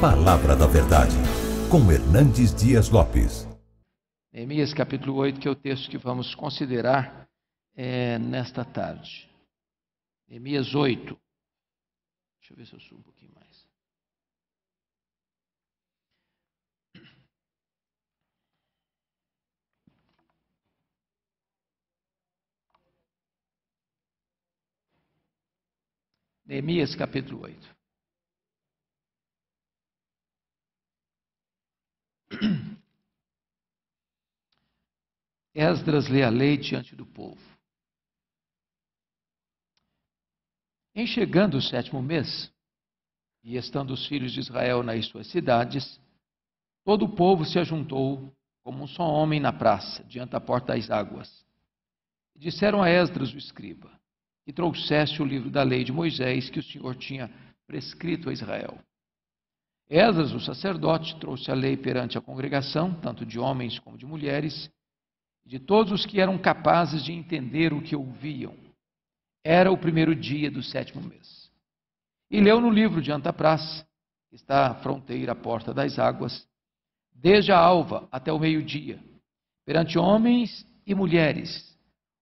Palavra da Verdade, com Hernandes Dias Lopes. Neemias capítulo 8, que é o texto que vamos considerar é, nesta tarde. Neemias 8. Deixa eu ver se eu subo um pouquinho mais. Neemias capítulo 8. Esdras lê a lei diante do povo. Em chegando o sétimo mês, e estando os filhos de Israel nas suas cidades, todo o povo se ajuntou como um só homem na praça, diante da porta das águas. E disseram a Esdras, o escriba, que trouxesse o livro da lei de Moisés que o Senhor tinha prescrito a Israel. Esdras, o sacerdote, trouxe a lei perante a congregação, tanto de homens como de mulheres, de todos os que eram capazes de entender o que ouviam. Era o primeiro dia do sétimo mês. E leu no livro de Antapraz, que está à fronteira à porta das águas, desde a alva até o meio-dia, perante homens e mulheres,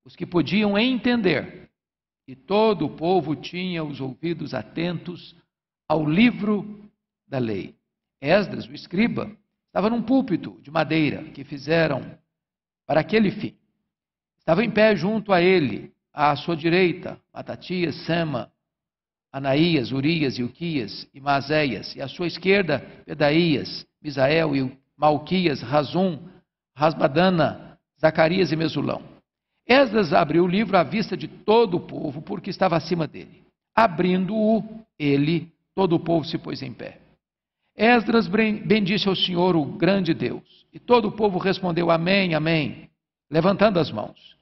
os que podiam entender. E todo o povo tinha os ouvidos atentos ao livro da lei. Esdras, o escriba, estava num púlpito de madeira que fizeram para aquele fim. Estava em pé junto a ele, à sua direita, Matatias, Sema, Anaías, Urias, Ilquias e Maséias, e à sua esquerda, Pedaías, Misael e Malquias, Razum, Rasbadana, Zacarias e Mesulão. Esdras abriu o livro à vista de todo o povo, porque estava acima dele. Abrindo-o, ele, todo o povo se pôs em pé. Esdras bendisse ao Senhor, o grande Deus. E todo o povo respondeu: Amém, Amém, levantando as mãos.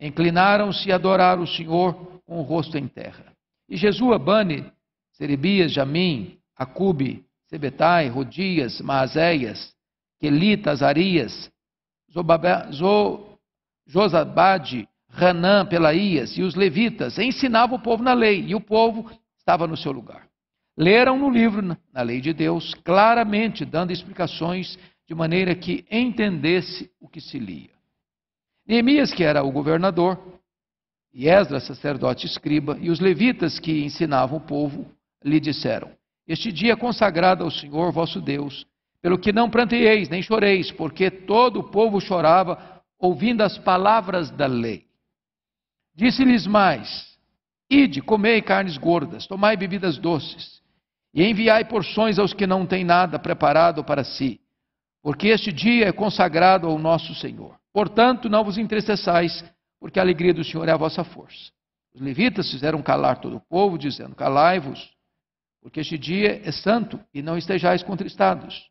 Inclinaram-se e adoraram o Senhor com o rosto em terra. E Jesus, Bani, Serebias, Jamim, Acube, Sebetai, Rodias, Maazéias, Quelita, Azarias, Josabade, Ranã, Pelaías e os levitas ensinavam o povo na lei, e o povo estava no seu lugar leram no livro, na lei de Deus, claramente dando explicações de maneira que entendesse o que se lia. Neemias, que era o governador, e Esdras, sacerdote escriba, e os levitas que ensinavam o povo, lhe disseram: Este dia é consagrado ao Senhor vosso Deus, pelo que não pranteeis nem choreis, porque todo o povo chorava ouvindo as palavras da lei. Disse-lhes mais: Ide, comei carnes gordas, tomai bebidas doces, e enviai porções aos que não têm nada preparado para si, porque este dia é consagrado ao nosso Senhor. Portanto, não vos entristeçais, porque a alegria do Senhor é a vossa força. Os levitas fizeram calar todo o povo, dizendo: Calai-vos, porque este dia é santo, e não estejais contristados.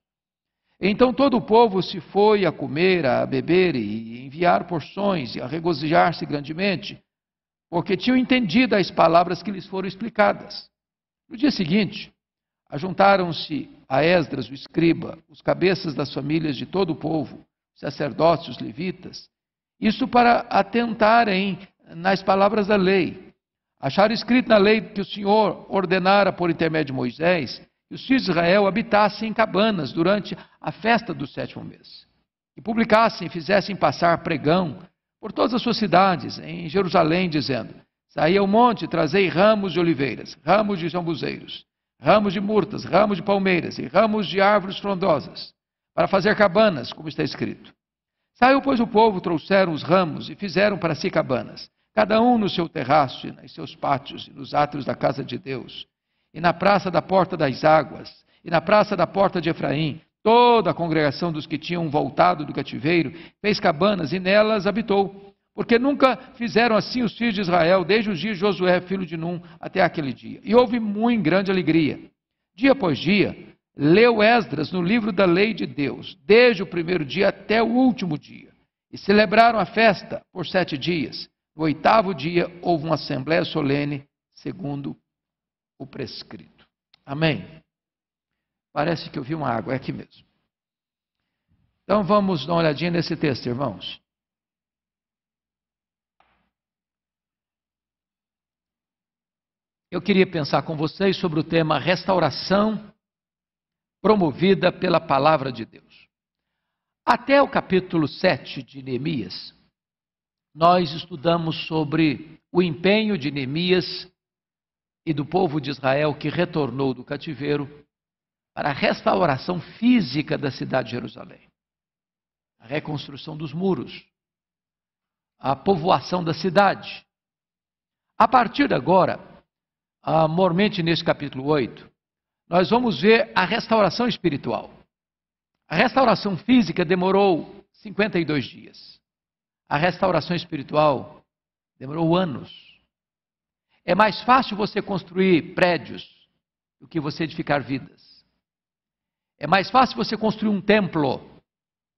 Então todo o povo se foi a comer, a beber e enviar porções e a regozijar-se grandemente, porque tinham entendido as palavras que lhes foram explicadas. No dia seguinte, Ajuntaram-se a Esdras, o escriba, os cabeças das famílias de todo o povo, sacerdotes, os levitas, isso para atentarem nas palavras da lei. Acharam escrito na lei que o Senhor ordenara por intermédio de Moisés que os filhos de Israel habitassem em cabanas durante a festa do sétimo mês, e publicassem e fizessem passar pregão por todas as suas cidades, em Jerusalém, dizendo: Saí ao monte, trazei ramos de oliveiras, ramos de jambuzeiros, ramos de murtas, ramos de palmeiras e ramos de árvores frondosas, para fazer cabanas, como está escrito. Saiu, pois, o povo, trouxeram os ramos e fizeram para si cabanas, cada um no seu terraço e nos seus pátios e nos átrios da casa de Deus, e na praça da porta das águas, e na praça da porta de Efraim. Toda a congregação dos que tinham voltado do cativeiro fez cabanas e nelas habitou. Porque nunca fizeram assim os filhos de Israel, desde os dias de Josué, filho de Num, até aquele dia. E houve muito grande alegria. Dia após dia, leu Esdras no livro da lei de Deus, desde o primeiro dia até o último dia. E celebraram a festa por sete dias. No oitavo dia, houve uma assembléia solene, segundo o prescrito. Amém? Parece que eu vi uma água, é aqui mesmo. Então vamos dar uma olhadinha nesse texto, irmãos. Eu queria pensar com vocês sobre o tema restauração promovida pela palavra de Deus. Até o capítulo 7 de Neemias, nós estudamos sobre o empenho de Neemias e do povo de Israel que retornou do cativeiro para a restauração física da cidade de Jerusalém, a reconstrução dos muros, a povoação da cidade. A partir de agora, mormente neste capítulo 8, nós vamos ver a restauração espiritual. A restauração física demorou 52 dias. A restauração espiritual demorou anos. É mais fácil você construir prédios do que você edificar vidas. É mais fácil você construir um templo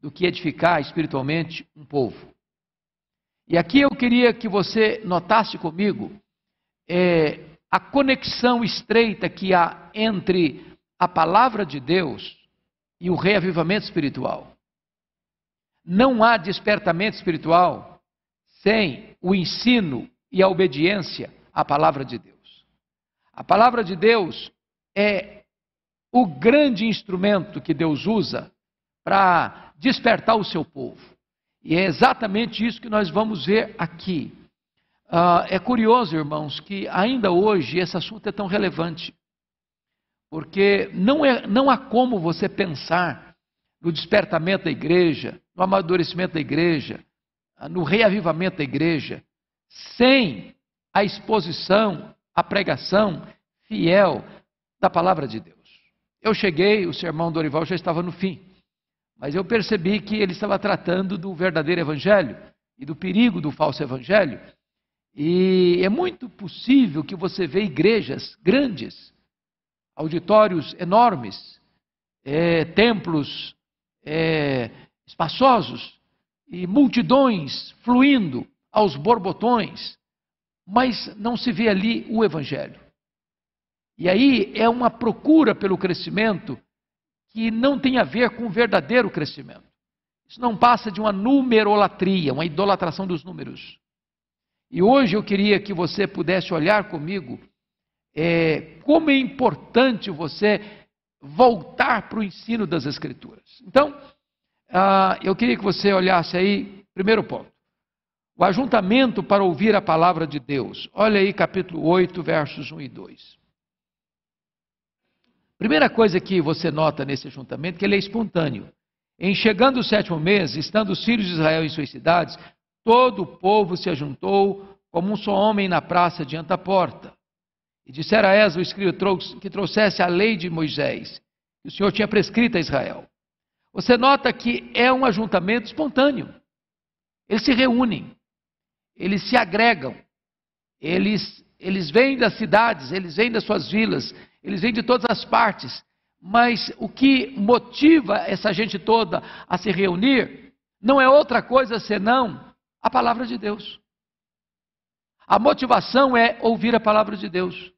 do que edificar espiritualmente um povo. E aqui eu queria que você notasse comigo é, a conexão estreita que há entre a palavra de Deus e o reavivamento espiritual. Não há despertamento espiritual sem o ensino e a obediência à palavra de Deus. A palavra de Deus é o grande instrumento que Deus usa para despertar o seu povo. E é exatamente isso que nós vamos ver aqui. Ah, é curioso, irmãos, que ainda hoje esse assunto é tão relevante, porque não, é, não há como você pensar no despertamento da igreja, no amadurecimento da igreja, ah, no reavivamento da igreja, sem a exposição, a pregação fiel da palavra de Deus. Eu cheguei, o sermão Dorival já estava no fim, mas eu percebi que ele estava tratando do verdadeiro evangelho e do perigo do falso evangelho e é muito possível que você vê igrejas grandes, auditórios enormes, é, templos é, espaçosos e multidões fluindo aos borbotões, mas não se vê ali o Evangelho. E aí é uma procura pelo crescimento que não tem a ver com o verdadeiro crescimento. Isso não passa de uma numerolatria, uma idolatração dos números. E hoje eu queria que você pudesse olhar comigo é, como é importante você voltar para o ensino das Escrituras. Então, ah, eu queria que você olhasse aí, primeiro ponto, o ajuntamento para ouvir a palavra de Deus. Olha aí capítulo 8, versos 1 e 2. Primeira coisa que você nota nesse ajuntamento é que ele é espontâneo. Em chegando o sétimo mês, estando os filhos de Israel em suas cidades, Todo o povo se ajuntou como um só homem na praça diante da porta. E dissera a Esra, o escriba, que trouxesse a lei de Moisés, que o Senhor tinha prescrito a Israel. Você nota que é um ajuntamento espontâneo. Eles se reúnem, eles se agregam, eles, eles vêm das cidades, eles vêm das suas vilas, eles vêm de todas as partes. Mas o que motiva essa gente toda a se reunir não é outra coisa senão a palavra de Deus. A motivação é ouvir a palavra de Deus.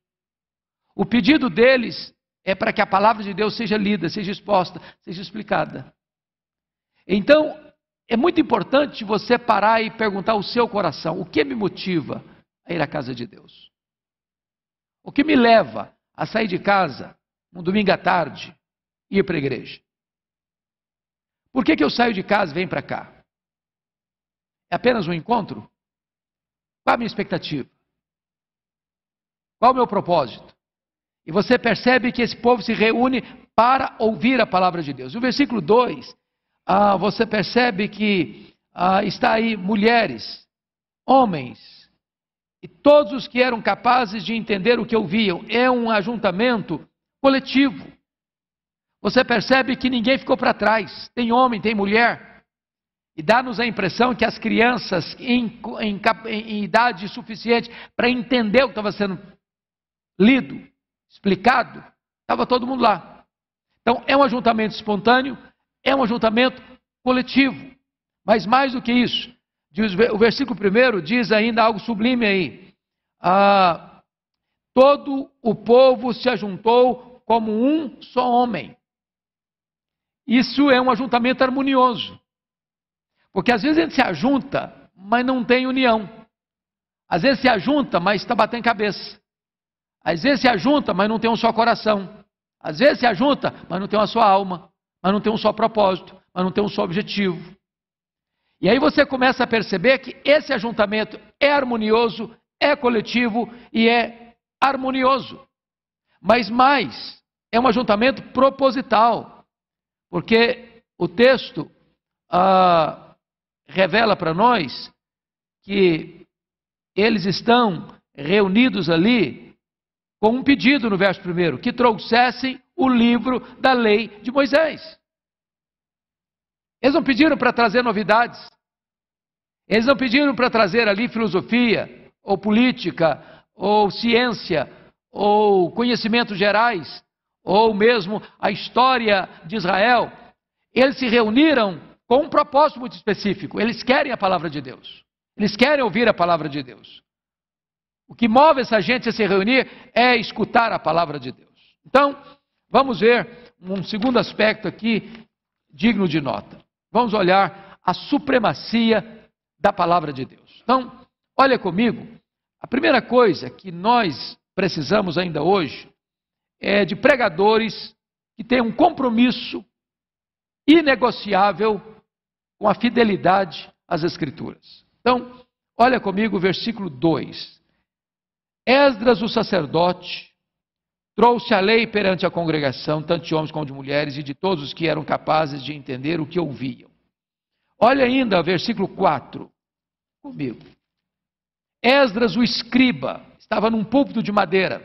O pedido deles é para que a palavra de Deus seja lida, seja exposta, seja explicada. Então, é muito importante você parar e perguntar ao seu coração: o que me motiva a ir à casa de Deus? O que me leva a sair de casa um domingo à tarde e ir para a igreja? Por que, que eu saio de casa e venho para cá? É apenas um encontro? Qual a minha expectativa? Qual o meu propósito? E você percebe que esse povo se reúne para ouvir a palavra de Deus. No versículo 2, ah, você percebe que ah, está aí mulheres, homens e todos os que eram capazes de entender o que ouviam. É um ajuntamento coletivo. Você percebe que ninguém ficou para trás. Tem homem, tem mulher, e dá-nos a impressão que as crianças em, em, em idade suficiente para entender o que estava sendo lido, explicado, estava todo mundo lá. Então é um ajuntamento espontâneo, é um ajuntamento coletivo. Mas mais do que isso, diz, o versículo 1 diz ainda algo sublime aí. Ah, todo o povo se ajuntou como um só homem. Isso é um ajuntamento harmonioso. Porque às vezes a gente se ajunta, mas não tem união. Às vezes se ajunta, mas está batendo cabeça. Às vezes se ajunta, mas não tem um só coração. Às vezes se ajunta, mas não tem uma só alma, mas não tem um só propósito, mas não tem um só objetivo. E aí você começa a perceber que esse ajuntamento é harmonioso, é coletivo e é harmonioso. Mas mais, é um ajuntamento proposital, porque o texto ah, revela para nós que eles estão reunidos ali com um pedido no verso 1: que trouxessem o livro da lei de Moisés. Eles não pediram para trazer novidades, eles não pediram para trazer ali filosofia, ou política, ou ciência, ou conhecimentos gerais, ou mesmo a história de Israel. Eles se reuniram com um propósito muito específico. Eles querem a palavra de Deus. Eles querem ouvir a palavra de Deus. O que move essa gente a se reunir é escutar a palavra de Deus. Então, vamos ver um segundo aspecto aqui digno de nota. Vamos olhar a supremacia da palavra de Deus. Então, olha comigo, a primeira coisa que nós precisamos ainda hoje é de pregadores que tenham um compromisso inegociável com a fidelidade às Escrituras. Então, olha comigo o versículo 2. Esdras, o sacerdote, trouxe a lei perante a congregação, tanto de homens como de mulheres, e de todos os que eram capazes de entender o que ouviam. Olha ainda o versículo 4 comigo. Esdras, o escriba, estava num púlpito de madeira.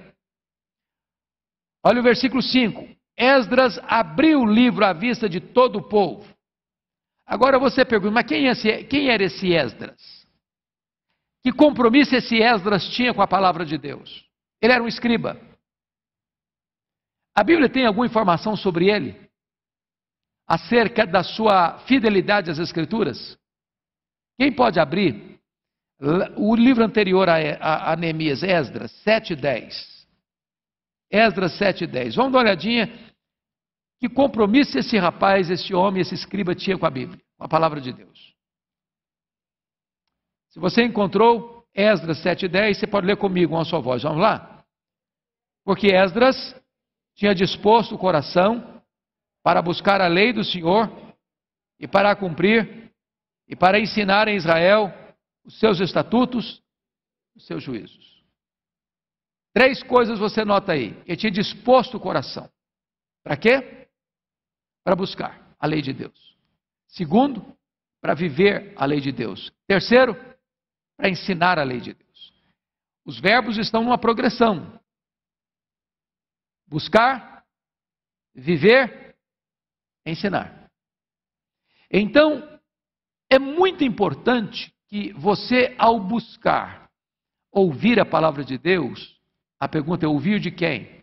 Olha o versículo 5. Esdras abriu o livro à vista de todo o povo. Agora você pergunta, mas quem, é esse, quem era esse Esdras? Que compromisso esse Esdras tinha com a palavra de Deus? Ele era um escriba. A Bíblia tem alguma informação sobre ele? Acerca da sua fidelidade às Escrituras? Quem pode abrir o livro anterior a, a, a Neemias, Esdras 7,10. Esdras 7,10. Vamos dar uma olhadinha que compromisso esse rapaz, esse homem, esse escriba tinha com a Bíblia, com a palavra de Deus? Se você encontrou Esdras 7,10, você pode ler comigo uma só voz. Vamos lá? Porque Esdras tinha disposto o coração para buscar a lei do Senhor e para a cumprir e para ensinar em Israel os seus estatutos, os seus juízos. Três coisas você nota aí. Ele tinha disposto o coração. Para quê? para buscar a lei de Deus. Segundo, para viver a lei de Deus. Terceiro, para ensinar a lei de Deus. Os verbos estão numa progressão: buscar, viver, ensinar. Então, é muito importante que você, ao buscar ouvir a palavra de Deus, a pergunta é: ouvir de quem?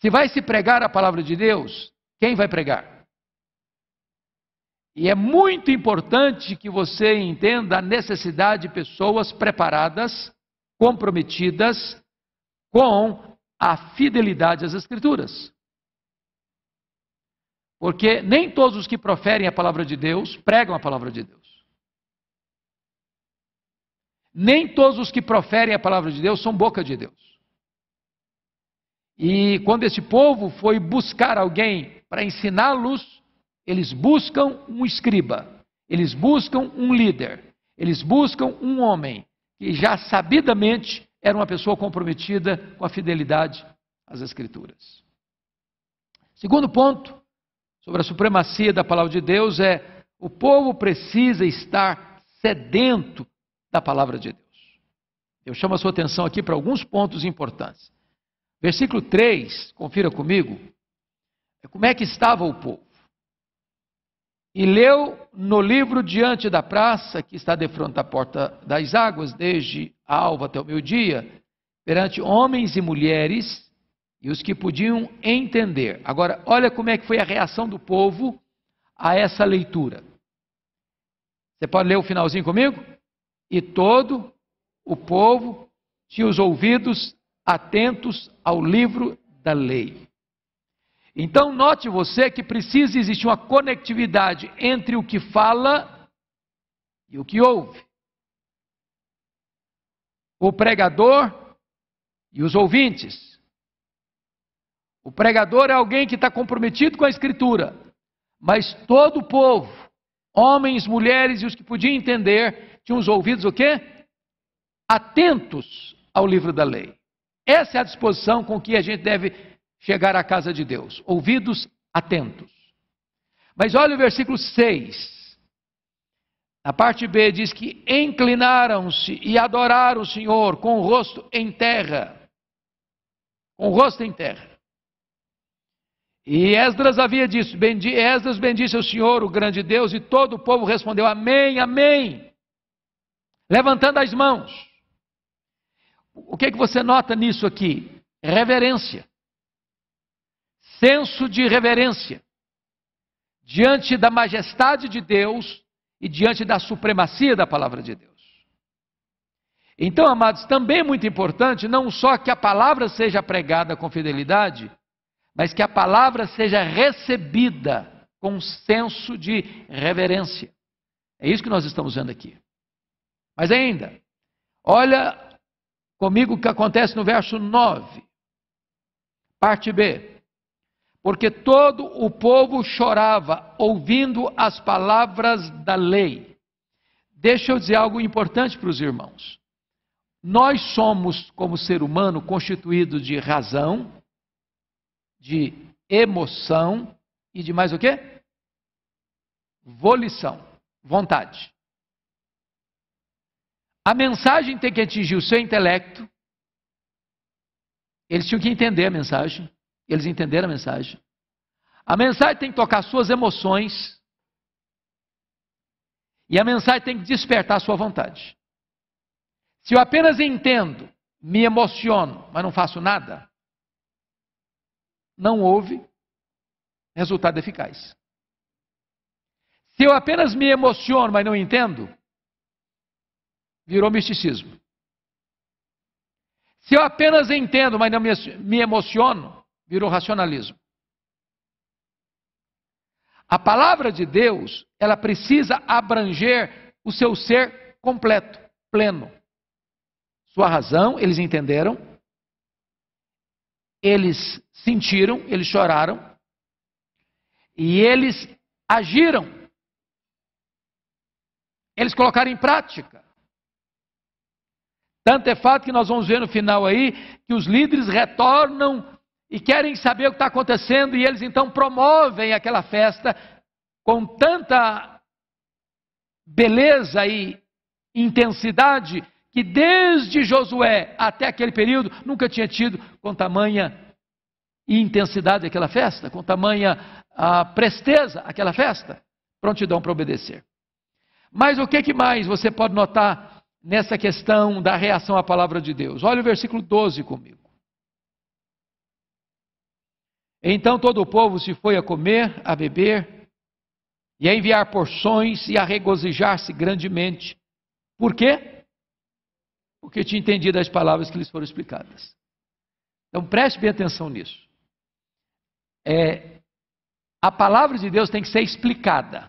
Se vai se pregar a palavra de Deus, quem vai pregar? E é muito importante que você entenda a necessidade de pessoas preparadas, comprometidas com a fidelidade às Escrituras. Porque nem todos os que proferem a palavra de Deus pregam a palavra de Deus. Nem todos os que proferem a palavra de Deus são boca de Deus. E quando esse povo foi buscar alguém para ensiná-los, eles buscam um escriba, eles buscam um líder, eles buscam um homem que já sabidamente era uma pessoa comprometida com a fidelidade às Escrituras. Segundo ponto sobre a supremacia da palavra de Deus é o povo precisa estar sedento da palavra de Deus. Eu chamo a sua atenção aqui para alguns pontos importantes. Versículo 3, confira comigo. É como é que estava o povo? E leu no livro diante da praça, que está defronte à porta das águas, desde a alva até o meio-dia, perante homens e mulheres e os que podiam entender. Agora, olha como é que foi a reação do povo a essa leitura. Você pode ler o finalzinho comigo? E todo o povo tinha os ouvidos atentos ao livro da lei. Então, note você que precisa existir uma conectividade entre o que fala e o que ouve. O pregador e os ouvintes. O pregador é alguém que está comprometido com a Escritura, mas todo o povo, homens, mulheres e os que podiam entender, tinham os ouvidos o quê? Atentos ao livro da lei. Essa é a disposição com que a gente deve chegar à casa de Deus, ouvidos atentos. Mas olha o versículo 6. Na parte B diz que inclinaram-se e adoraram o Senhor com o rosto em terra. Com o rosto em terra. E Esdras havia dito, bendi, Esdras bendisse o Senhor, o grande Deus, e todo o povo respondeu, amém, amém, levantando as mãos. O que é que você nota nisso aqui? Reverência. Senso de reverência. Diante da majestade de Deus e diante da supremacia da palavra de Deus. Então, amados, também é muito importante não só que a palavra seja pregada com fidelidade, mas que a palavra seja recebida com um senso de reverência. É isso que nós estamos vendo aqui. Mas ainda, olha comigo o que acontece no verso 9, parte B. Porque todo o povo chorava ouvindo as palavras da lei. Deixa eu dizer algo importante para os irmãos. Nós somos, como ser humano, constituídos de razão, de emoção e de mais o quê? Volição, vontade. A mensagem tem que atingir o seu intelecto. Eles tinham que entender a mensagem. Eles entenderam a mensagem. A mensagem tem que tocar suas emoções. E a mensagem tem que despertar a sua vontade. Se eu apenas entendo, me emociono, mas não faço nada, não houve resultado eficaz. Se eu apenas me emociono, mas não entendo, virou misticismo. Se eu apenas entendo, mas não me emociono, virou racionalismo. A palavra de Deus, ela precisa abranger o seu ser completo, pleno. Sua razão, eles entenderam, eles sentiram, eles choraram e eles agiram. Eles colocaram em prática. Tanto é fato que nós vamos ver no final aí que os líderes retornam e querem saber o que está acontecendo, e eles então promovem aquela festa com tanta beleza e intensidade que desde Josué até aquele período nunca tinha tido com tamanha intensidade aquela festa, com tamanha a ah, presteza aquela festa, prontidão para obedecer. Mas o que, que mais você pode notar nessa questão da reação à palavra de Deus. Olha o versículo 12 comigo. Então todo o povo se foi a comer, a beber e a enviar porções e a regozijar-se grandemente. Por quê? Porque tinha entendido as palavras que lhes foram explicadas. Então preste bem atenção nisso. É, a palavra de Deus tem que ser explicada.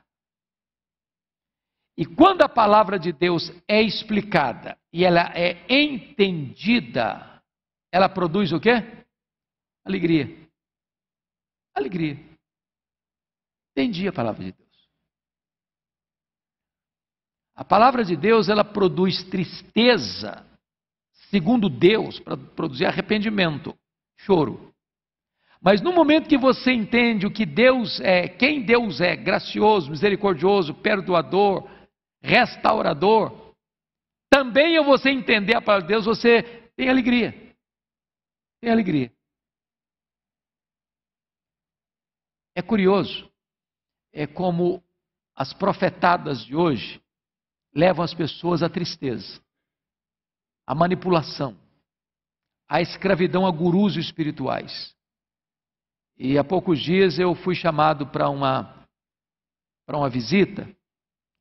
E quando a palavra de Deus é explicada e ela é entendida, ela produz o quê? Alegria. Alegria. Entendi a palavra de Deus. A palavra de Deus, ela produz tristeza, segundo Deus, para produzir arrependimento, choro. Mas no momento que você entende o que Deus é, quem Deus é, gracioso, misericordioso, perdoador, restaurador, também eu você entender a palavra de Deus, você tem alegria. Tem alegria. É curioso, é como as profetadas de hoje levam as pessoas à tristeza, à manipulação, à escravidão a gurus espirituais. E há poucos dias eu fui chamado para uma para uma visita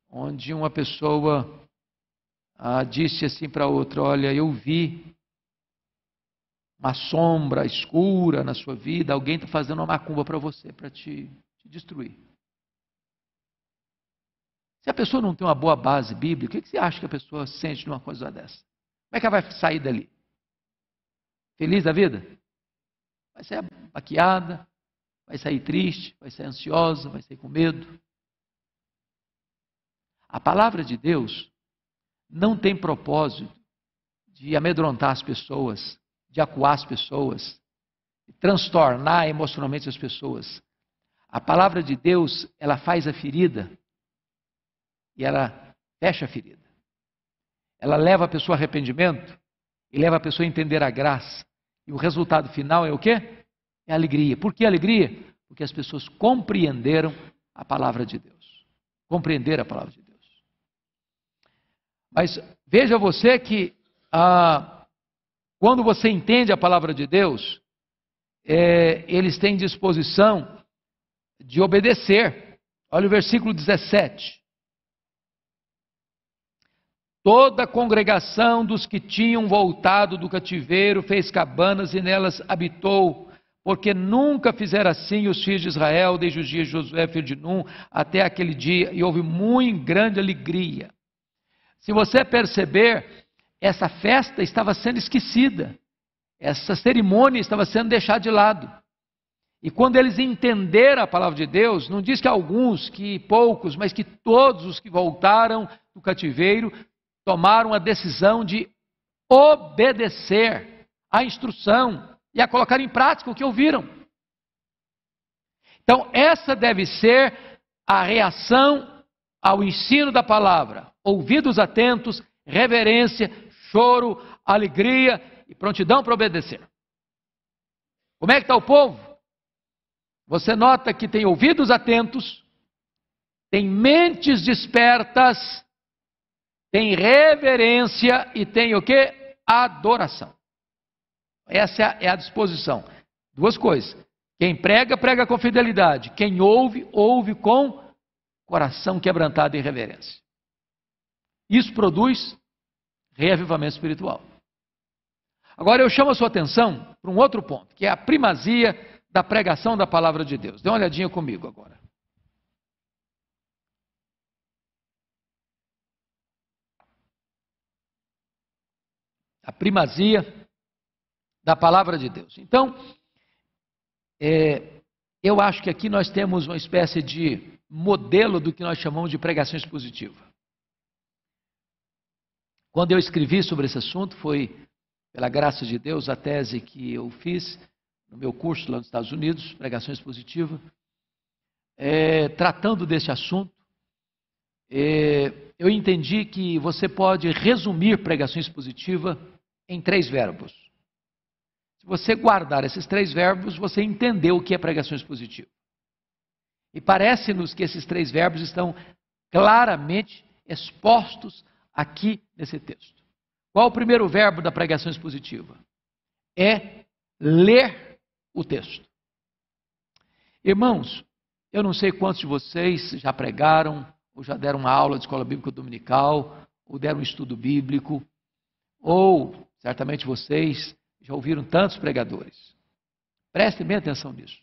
onde uma pessoa ah, disse assim para outra: Olha, eu vi uma sombra escura na sua vida, alguém está fazendo uma macumba para você, para te, te, destruir. Se a pessoa não tem uma boa base bíblica, o que você acha que a pessoa sente numa coisa dessa? Como é que ela vai sair dali? Feliz da vida? Vai ser baqueada, vai sair triste, vai sair ansiosa, vai sair com medo. A palavra de Deus não tem propósito de amedrontar as pessoas, de acuar as pessoas, de transtornar emocionalmente as pessoas. A palavra de Deus, ela faz a ferida e ela fecha a ferida. Ela leva a pessoa a arrependimento e leva a pessoa a entender a graça. E o resultado final é o quê? É alegria. Por que alegria? Porque as pessoas compreenderam a palavra de Deus. Compreender a palavra de Deus. Mas veja você que ah, quando você entende a palavra de Deus, é, eles têm disposição de obedecer. Olha o versículo 17. Toda a congregação dos que tinham voltado do cativeiro fez cabanas e nelas habitou, porque nunca fizeram assim os filhos de Israel, desde os dias de Josué, filho de Num, até aquele dia, e houve muito grande alegria. Se você perceber, essa festa estava sendo esquecida, essa cerimônia estava sendo deixada de lado. E quando eles entenderam a palavra de Deus, não diz que alguns, que poucos, mas que todos os que voltaram do cativeiro tomaram a decisão de obedecer à instrução e a colocar em prática o que ouviram. Então, essa deve ser a reação ao ensino da palavra, ouvidos atentos, reverência, choro, alegria e prontidão para obedecer. Como é que está o povo? Você nota que tem ouvidos atentos, tem mentes despertas, tem reverência e tem o que? Adoração. Essa é, é a disposição. Duas coisas. Quem prega, prega com fidelidade. Quem ouve, ouve com coração quebrantado e reverência. Isso produz reavivamento espiritual. Agora eu chamo a sua atenção para um outro ponto, que é a primazia da pregação da palavra de Deus. Dê uma olhadinha comigo agora. A primazia da palavra de Deus. Então, é, eu acho que aqui nós temos uma espécie de modelo do que nós chamamos de pregação expositiva. Quando eu escrevi sobre esse assunto, foi, pela graça de Deus, a tese que eu fiz no meu curso lá nos Estados Unidos, Pregação Expositiva, é, tratando desse assunto. É, eu entendi que você pode resumir pregação expositiva em três verbos. Se você guardar esses três verbos, você entendeu o que é pregação expositiva. E parece-nos que esses três verbos estão claramente expostos aqui nesse texto. Qual o primeiro verbo da pregação expositiva? É ler o texto. Irmãos, eu não sei quantos de vocês já pregaram, ou já deram uma aula de escola bíblica dominical, ou deram um estudo bíblico, ou certamente vocês já ouviram tantos pregadores. Prestem bem atenção nisso.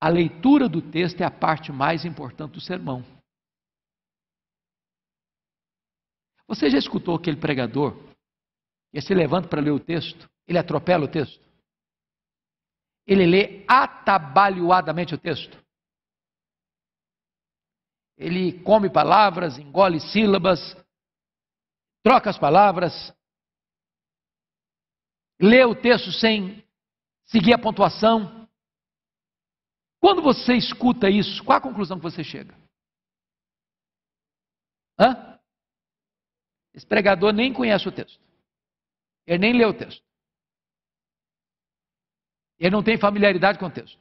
A leitura do texto é a parte mais importante do sermão. Você já escutou aquele pregador que se levanta para ler o texto, ele atropela o texto? Ele lê atabalhoadamente o texto? Ele come palavras, engole sílabas, troca as palavras, lê o texto sem seguir a pontuação. Quando você escuta isso, qual a conclusão que você chega? Hã? Esse pregador nem conhece o texto. Ele nem leu o texto. Ele não tem familiaridade com o texto.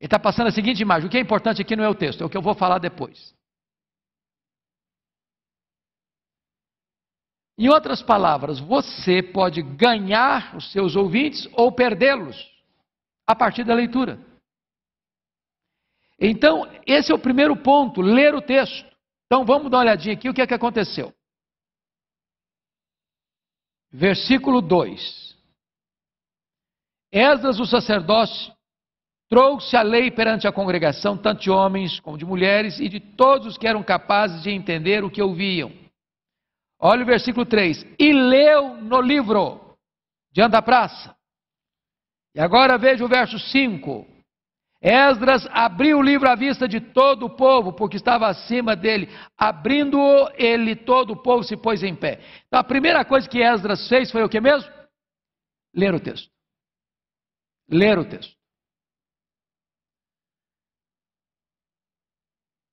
Ele está passando a seguinte imagem: o que é importante aqui não é o texto, é o que eu vou falar depois. Em outras palavras, você pode ganhar os seus ouvintes ou perdê-los a partir da leitura. Então, esse é o primeiro ponto: ler o texto. Então vamos dar uma olhadinha aqui o que é que aconteceu. Versículo 2. Esdras, o sacerdote, trouxe a lei perante a congregação, tanto de homens como de mulheres, e de todos os que eram capazes de entender o que ouviam. Olha o versículo 3. E leu no livro, diante da praça. E agora veja o verso 5. Esdras abriu o livro à vista de todo o povo, porque estava acima dele. Abrindo-o, ele, todo o povo, se pôs em pé. Então, a primeira coisa que Esdras fez foi o que mesmo? Ler o texto. Ler o texto.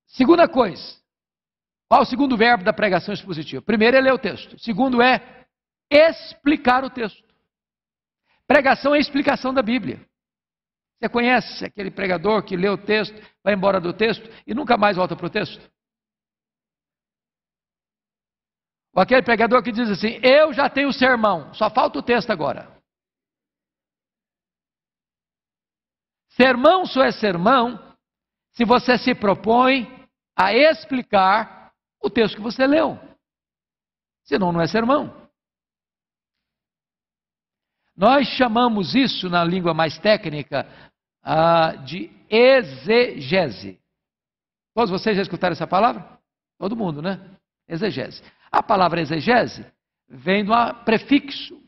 Segunda coisa. Qual o segundo verbo da pregação expositiva? Primeiro é ler o texto. Segundo é explicar o texto. Pregação é explicação da Bíblia. Você conhece aquele pregador que lê o texto, vai embora do texto e nunca mais volta para o texto? Ou aquele pregador que diz assim: Eu já tenho o sermão, só falta o texto agora. Sermão só é sermão se você se propõe a explicar o texto que você leu. Senão, não é sermão. Nós chamamos isso, na língua mais técnica, de exegese. Todos vocês já escutaram essa palavra? Todo mundo, né? Exegese. A palavra exegese vem do prefixo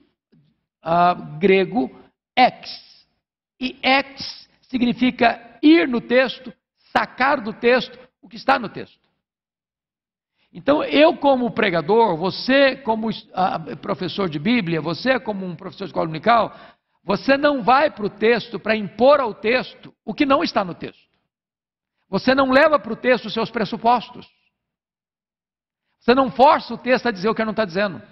ah, grego ex. E ex significa ir no texto, sacar do texto o que está no texto. Então, eu, como pregador, você, como ah, professor de Bíblia, você, como um professor de escola unical, você não vai para o texto para impor ao texto o que não está no texto. Você não leva para o texto os seus pressupostos. Você não força o texto a dizer o que não está dizendo.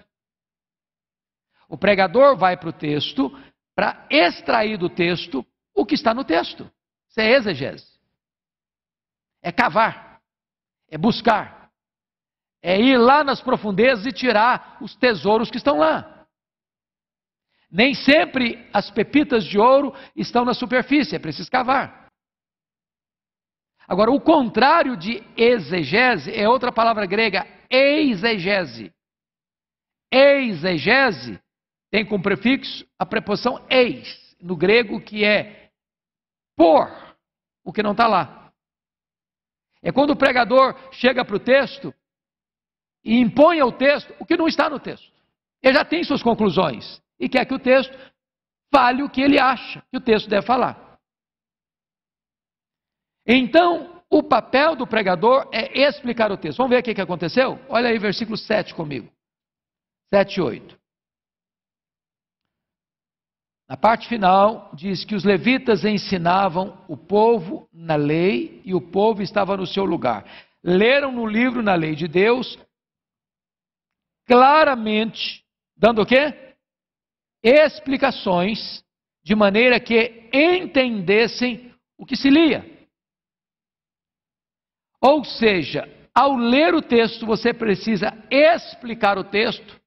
O pregador vai para o texto para extrair do texto o que está no texto. Isso é exegese. É cavar. É buscar. É ir lá nas profundezas e tirar os tesouros que estão lá. Nem sempre as pepitas de ouro estão na superfície, é preciso cavar. Agora, o contrário de exegese é outra palavra grega, exegese. Exegese tem como prefixo a preposição eis, no grego que é por, o que não está lá. É quando o pregador chega para o texto e impõe ao texto o que não está no texto. Ele já tem suas conclusões e quer que o texto fale o que ele acha que o texto deve falar. Então, o papel do pregador é explicar o texto. Vamos ver o que aconteceu? Olha aí, versículo 7 comigo. 7 e 8. Na parte final, diz que os levitas ensinavam o povo na lei e o povo estava no seu lugar. Leram no livro, na lei de Deus, claramente, dando o quê? explicações de maneira que entendessem o que se lia. Ou seja, ao ler o texto, você precisa explicar o texto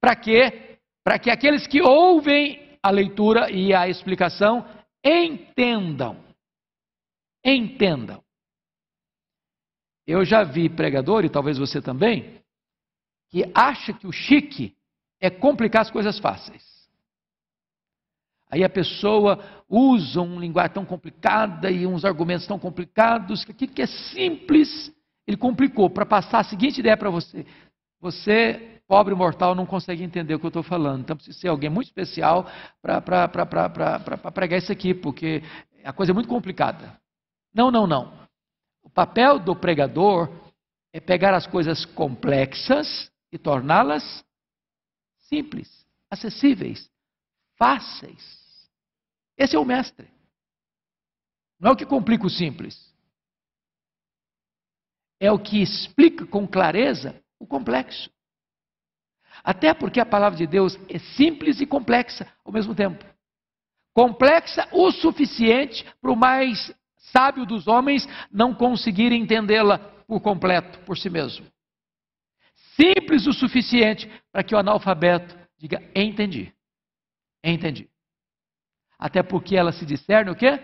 para que para que aqueles que ouvem a leitura e a explicação entendam. Entendam. Eu já vi pregador, e talvez você também, que acha que o chique é complicar as coisas fáceis. Aí a pessoa usa um linguagem tão complicada e uns argumentos tão complicados que aquilo que é simples, ele complicou para passar a seguinte ideia para você. Você, pobre mortal, não consegue entender o que eu estou falando. Então precisa ser alguém muito especial para pregar isso aqui, porque a coisa é muito complicada. Não, não, não. O papel do pregador é pegar as coisas complexas e torná-las simples, acessíveis fáceis. Esse é o mestre. Não é o que complica o simples. É o que explica com clareza o complexo. Até porque a palavra de Deus é simples e complexa ao mesmo tempo. Complexa o suficiente para o mais sábio dos homens não conseguir entendê-la por completo, por si mesmo. Simples o suficiente para que o analfabeto diga: entendi. Entendi. Até porque elas se discernem o quê?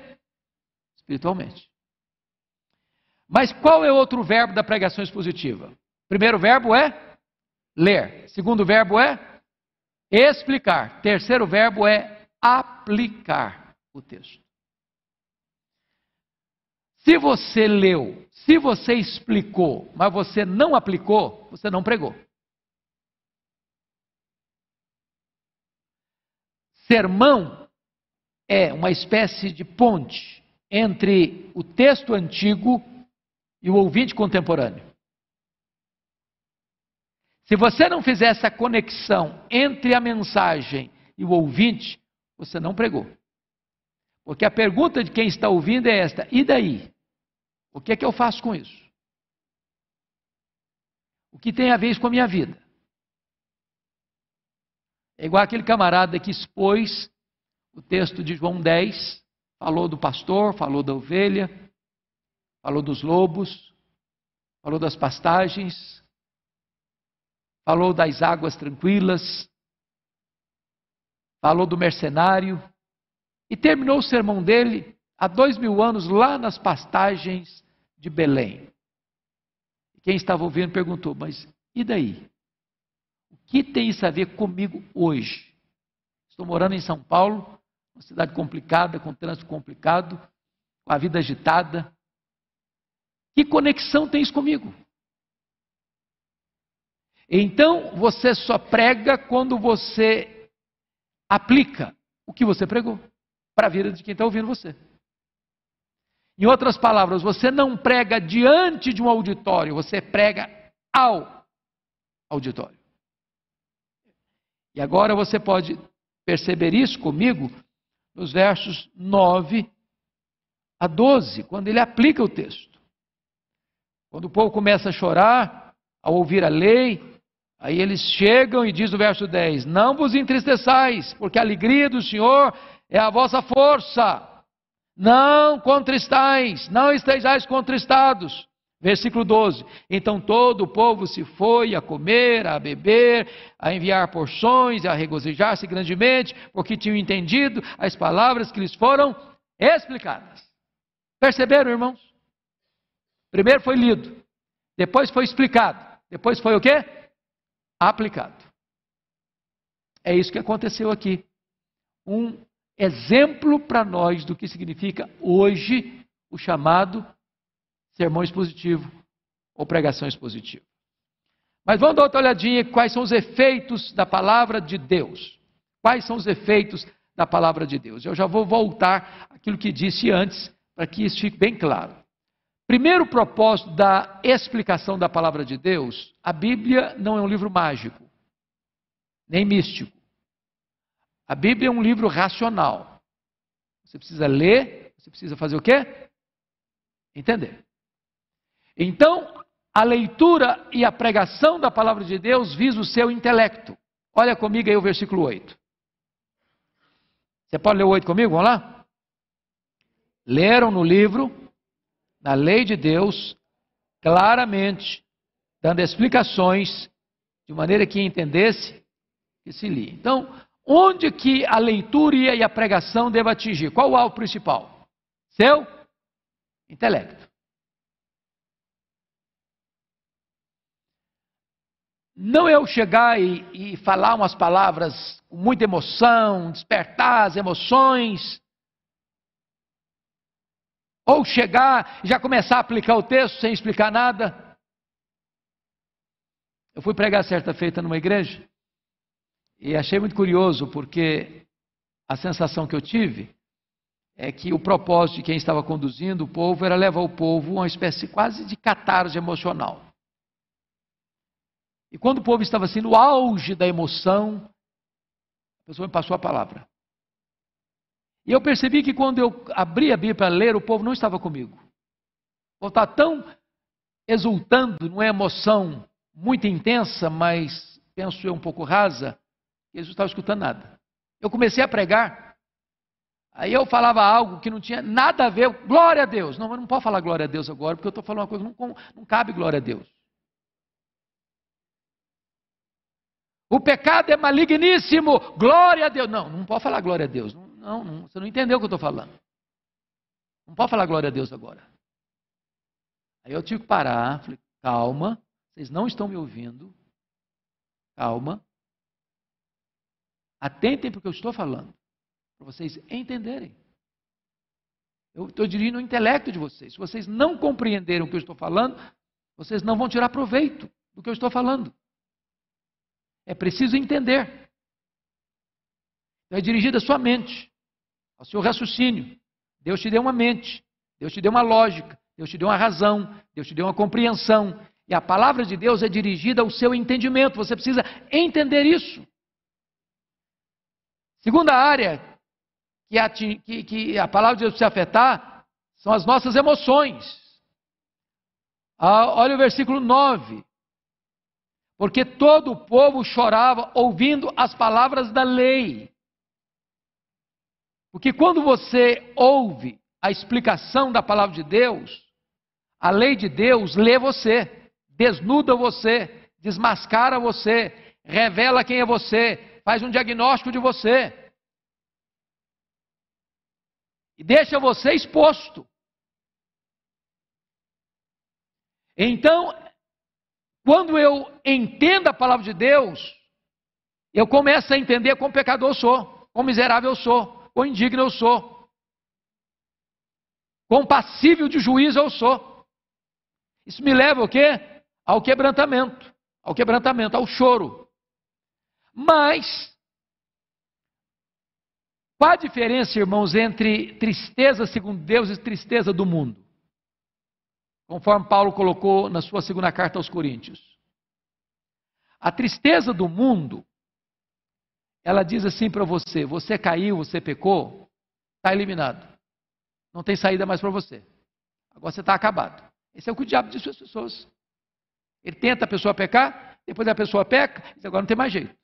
Espiritualmente. Mas qual é outro verbo da pregação expositiva? Primeiro verbo é ler. Segundo verbo é explicar. Terceiro verbo é aplicar o texto. Se você leu, se você explicou, mas você não aplicou, você não pregou. sermão é uma espécie de ponte entre o texto antigo e o ouvinte contemporâneo. Se você não fizer essa conexão entre a mensagem e o ouvinte, você não pregou. Porque a pergunta de quem está ouvindo é esta: e daí? O que é que eu faço com isso? O que tem a ver isso com a minha vida? É igual aquele camarada que expôs o texto de João 10, falou do pastor, falou da ovelha, falou dos lobos, falou das pastagens, falou das águas tranquilas, falou do mercenário, e terminou o sermão dele há dois mil anos lá nas pastagens de Belém. Quem estava ouvindo perguntou, mas e daí? O que tem isso a ver comigo hoje? Estou morando em São Paulo, uma cidade complicada, com trânsito complicado, com a vida agitada. Que conexão tem isso comigo? Então, você só prega quando você aplica o que você pregou para a vida de quem está ouvindo você. Em outras palavras, você não prega diante de um auditório, você prega ao auditório. E agora você pode perceber isso comigo nos versos 9 a 12, quando ele aplica o texto. Quando o povo começa a chorar ao ouvir a lei, aí eles chegam e diz o verso 10: Não vos entristeçais, porque a alegria do Senhor é a vossa força. Não contristais, não estejais contristados. Versículo 12: Então todo o povo se foi a comer, a beber, a enviar porções, a regozijar-se grandemente, porque tinham entendido as palavras que lhes foram explicadas. Perceberam, irmãos? Primeiro foi lido, depois foi explicado, depois foi o quê? Aplicado. É isso que aconteceu aqui. Um exemplo para nós do que significa hoje o chamado sermão expositivo ou pregação expositiva. Mas vamos dar outra olhadinha quais são os efeitos da palavra de Deus. Quais são os efeitos da palavra de Deus? Eu já vou voltar àquilo que disse antes, para que isso fique bem claro. Primeiro propósito da explicação da palavra de Deus: a Bíblia não é um livro mágico, nem místico. A Bíblia é um livro racional. Você precisa ler, você precisa fazer o quê? Entender. Então, a leitura e a pregação da palavra de Deus visa o seu intelecto. Olha comigo aí o versículo 8. Você pode ler o 8 comigo? Vamos lá? Leram no livro, na lei de Deus, claramente, dando explicações, de maneira que entendesse que se lia. Então, onde que a leitura e a pregação devem atingir? Qual o alvo principal? Seu intelecto. Não eu chegar e, e falar umas palavras com muita emoção, despertar as emoções, ou chegar e já começar a aplicar o texto sem explicar nada. Eu fui pregar certa feita numa igreja e achei muito curioso porque a sensação que eu tive é que o propósito de quem estava conduzindo o povo era levar o povo a uma espécie quase de catarse emocional. E quando o povo estava assim no auge da emoção, a pessoa me passou a palavra. E eu percebi que quando eu abri a Bíblia para ler, o povo não estava comigo. povo está tão exultando numa é emoção muito intensa, mas penso eu um pouco rasa, que eles não estavam escutando nada. Eu comecei a pregar, aí eu falava algo que não tinha nada a ver, glória a Deus. Não, mas não posso falar glória a Deus agora, porque eu estou falando uma coisa que não, não cabe glória a Deus. O pecado é maligníssimo, glória a Deus. Não, não pode falar glória a Deus. Não, não você não entendeu o que eu estou falando. Não pode falar glória a Deus agora. Aí eu tive que parar, falei, calma, vocês não estão me ouvindo. Calma. Atentem para o que eu estou falando, para vocês entenderem. Eu estou dirigindo o intelecto de vocês. Se vocês não compreenderem o que eu estou falando, vocês não vão tirar proveito do que eu estou falando. É preciso entender. Então é dirigida a sua mente, ao seu raciocínio. Deus te deu uma mente, Deus te deu uma lógica, Deus te deu uma razão, Deus te deu uma compreensão. E a palavra de Deus é dirigida ao seu entendimento. Você precisa entender isso. Segunda área que a, que, que a palavra de Deus precisa afetar são as nossas emoções. Ah, olha o versículo 9 porque todo o povo chorava ouvindo as palavras da lei. Porque quando você ouve a explicação da palavra de Deus, a lei de Deus lê você, desnuda você, desmascara você, revela quem é você, faz um diagnóstico de você. E deixa você exposto. Então, quando eu entendo a palavra de Deus, eu começo a entender como pecador eu sou, como miserável eu sou, quão indigno eu sou, quão passível de juízo eu sou. Isso me leva o quê? Ao quebrantamento, ao quebrantamento, ao choro. Mas qual a diferença, irmãos, entre tristeza segundo Deus e tristeza do mundo? conforme Paulo colocou na sua segunda carta aos Coríntios. A tristeza do mundo, ela diz assim para você: você caiu, você pecou, está eliminado. Não tem saída mais para você. Agora você está acabado. Esse é o que o diabo diz para as pessoas. Ele tenta a pessoa pecar, depois a pessoa peca, e agora não tem mais jeito.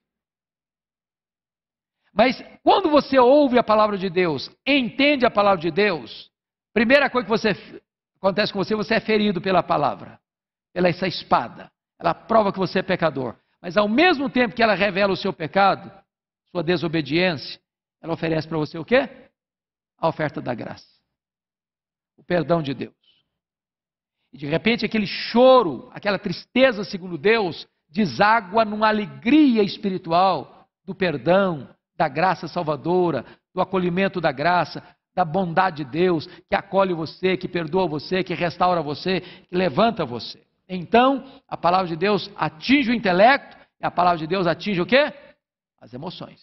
Mas quando você ouve a palavra de Deus, entende a palavra de Deus, primeira coisa que você acontece com você, você é ferido pela palavra, pela essa espada. Ela prova que você é pecador. Mas ao mesmo tempo que ela revela o seu pecado, sua desobediência, ela oferece para você o quê? A oferta da graça. O perdão de Deus. E de repente aquele choro, aquela tristeza segundo Deus, deságua numa alegria espiritual do perdão, da graça salvadora, do acolhimento da graça, da bondade de Deus, que acolhe você, que perdoa você, que restaura você, que levanta você. Então, a palavra de Deus atinge o intelecto e a palavra de Deus atinge o quê? As emoções.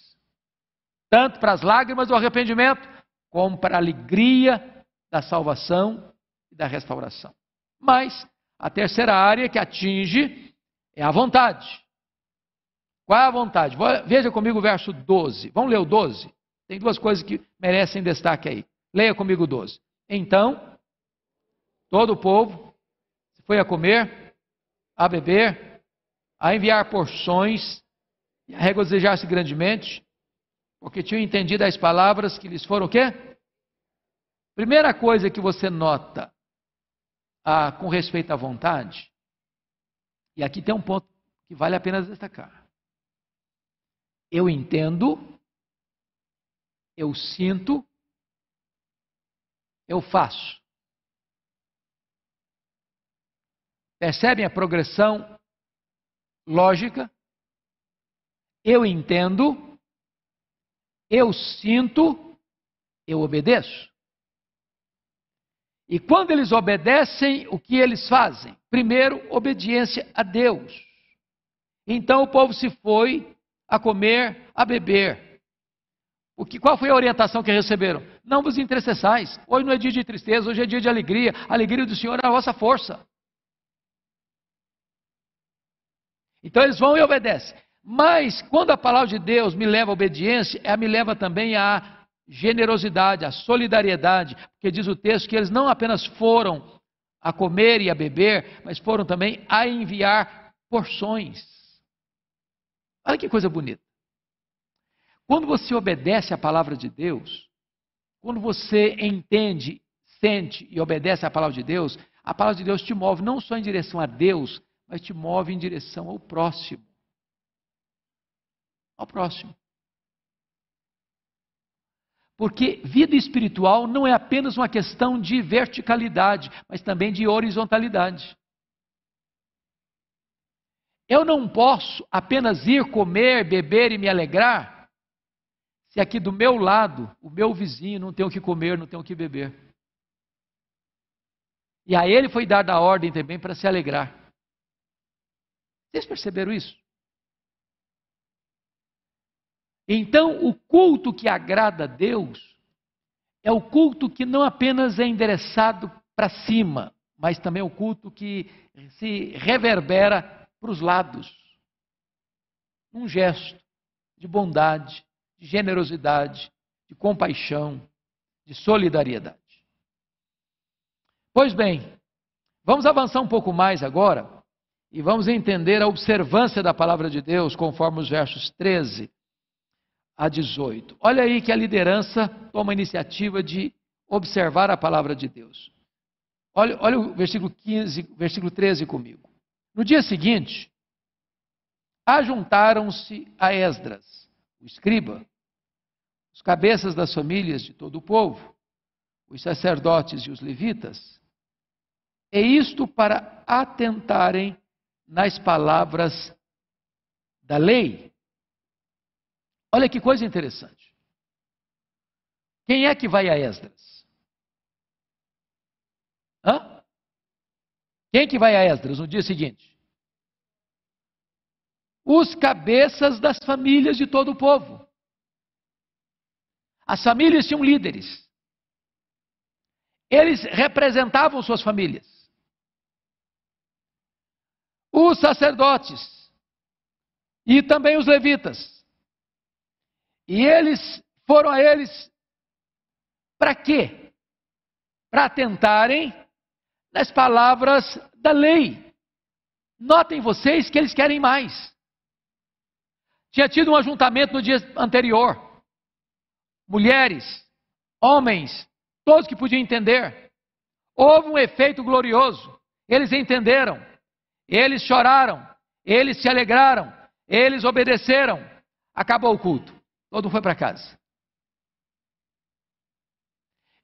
Tanto para as lágrimas do arrependimento, como para a alegria da salvação e da restauração. Mas a terceira área que atinge é a vontade. Qual é a vontade? Veja comigo o verso 12. Vamos ler o 12? Tem duas coisas que merecem destaque aí. Leia comigo 12. Então, todo o povo foi a comer, a beber, a enviar porções e a regozijar-se grandemente, porque tinham entendido as palavras que lhes foram o quê? Primeira coisa que você nota ah, com respeito à vontade, e aqui tem um ponto que vale a pena destacar. Eu entendo eu sinto, eu faço. Percebem a progressão lógica? Eu entendo, eu sinto, eu obedeço. E quando eles obedecem, o que eles fazem? Primeiro, obediência a Deus. Então o povo se foi a comer, a beber. O que, qual foi a orientação que receberam? Não vos entristeçais. Hoje não é dia de tristeza, hoje é dia de alegria. A alegria do Senhor é a vossa força. Então eles vão e obedecem. Mas quando a palavra de Deus me leva à obediência, ela me leva também à generosidade, à solidariedade, porque diz o texto que eles não apenas foram a comer e a beber, mas foram também a enviar porções. Olha que coisa bonita. Quando você obedece à palavra de Deus, quando você entende, sente e obedece à palavra de Deus, a palavra de Deus te move não só em direção a Deus, mas te move em direção ao próximo. Ao próximo. Porque vida espiritual não é apenas uma questão de verticalidade, mas também de horizontalidade. Eu não posso apenas ir comer, beber e me alegrar se aqui do meu lado, o meu vizinho não tem o que comer, não tem o que beber. E a ele foi dar a ordem também para se alegrar. Vocês perceberam isso? Então, o culto que agrada a Deus é o culto que não apenas é endereçado para cima, mas também é o culto que se reverbera para os lados. Um gesto de bondade, de generosidade, de compaixão, de solidariedade. Pois bem, vamos avançar um pouco mais agora e vamos entender a observância da palavra de Deus conforme os versos 13 a 18. Olha aí que a liderança toma a iniciativa de observar a palavra de Deus. Olha, olha o versículo 15, versículo 13 comigo. No dia seguinte, ajuntaram-se a Esdras, o escriba, os cabeças das famílias de todo o povo, os sacerdotes e os levitas, é isto para atentarem nas palavras da lei. Olha que coisa interessante. Quem é que vai a Esdras? Hã? Quem é que vai a Esdras no dia seguinte? os cabeças das famílias de todo o povo. As famílias tinham líderes. Eles representavam suas famílias. Os sacerdotes e também os levitas. E eles foram a eles para quê? Para atentarem nas palavras da lei. Notem vocês que eles querem mais. Tinha tido um ajuntamento no dia anterior. Mulheres, homens, todos que podiam entender. Houve um efeito glorioso. Eles entenderam, eles choraram, eles se alegraram, eles obedeceram. Acabou o culto. Todo foi para casa.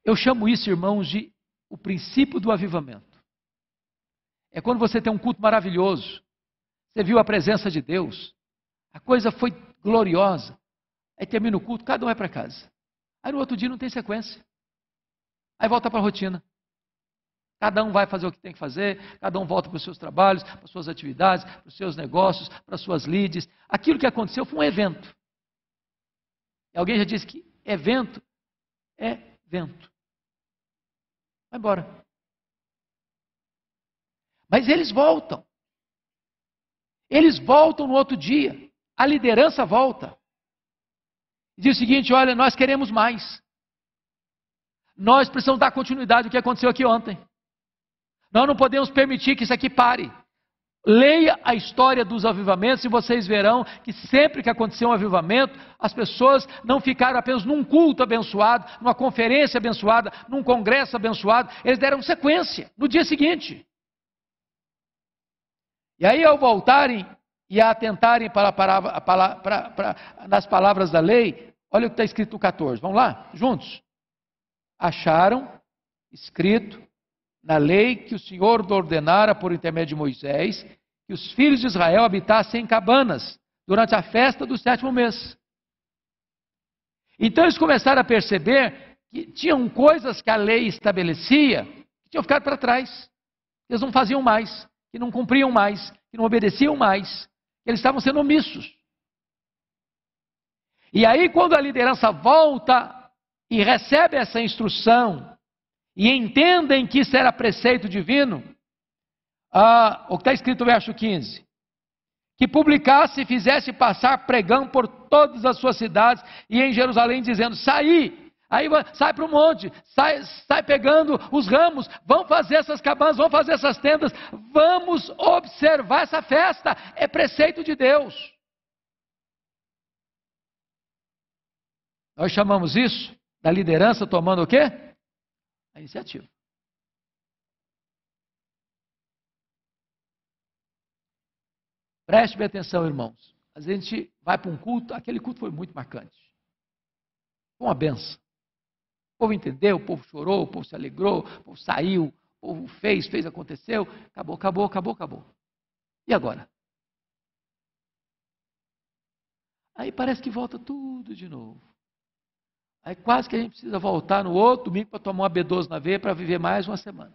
Eu chamo isso, irmãos, de o princípio do avivamento. É quando você tem um culto maravilhoso, você viu a presença de Deus, a coisa foi gloriosa. Aí termina o culto, cada um vai para casa. Aí no outro dia não tem sequência. Aí volta para a rotina. Cada um vai fazer o que tem que fazer, cada um volta para os seus trabalhos, para as suas atividades, para os seus negócios, para as suas leads. Aquilo que aconteceu foi um evento. E alguém já disse que evento é vento. Vai embora. Mas eles voltam. Eles voltam no outro dia. A liderança volta. Diz o seguinte: olha, nós queremos mais. Nós precisamos dar continuidade ao que aconteceu aqui ontem. Nós não podemos permitir que isso aqui pare. Leia a história dos avivamentos e vocês verão que sempre que aconteceu um avivamento, as pessoas não ficaram apenas num culto abençoado, numa conferência abençoada, num congresso abençoado, eles deram sequência no dia seguinte. E aí, ao voltarem e a atentarem para, para, para, para nas palavras da lei, olha o que está escrito no 14. Vamos lá, juntos. Acharam escrito na lei que o Senhor ordenara por intermédio de Moisés que os filhos de Israel habitassem em cabanas durante a festa do sétimo mês. Então eles começaram a perceber que tinham coisas que a lei estabelecia que tinham ficado para trás. Eles não faziam mais, que não cumpriam mais, que não obedeciam mais. Eles estavam sendo omissos. E aí, quando a liderança volta e recebe essa instrução, e entendem que isso era preceito divino, ah, o que está escrito no verso 15: que publicasse e fizesse passar pregão por todas as suas cidades e em Jerusalém, dizendo: Saí, Aí sai para o monte, sai, sai pegando os ramos, vão fazer essas cabanas, vão fazer essas tendas, vamos observar essa festa, é preceito de Deus. Nós chamamos isso da liderança tomando o quê? A iniciativa. Preste bem atenção, irmãos. A gente vai para um culto, aquele culto foi muito marcante. Foi uma benção. O povo entendeu, o povo chorou, o povo se alegrou, o povo saiu, o povo fez, fez, aconteceu. Acabou, acabou, acabou, acabou. E agora? Aí parece que volta tudo de novo. Aí quase que a gente precisa voltar no outro domingo para tomar uma B12 na veia para viver mais uma semana.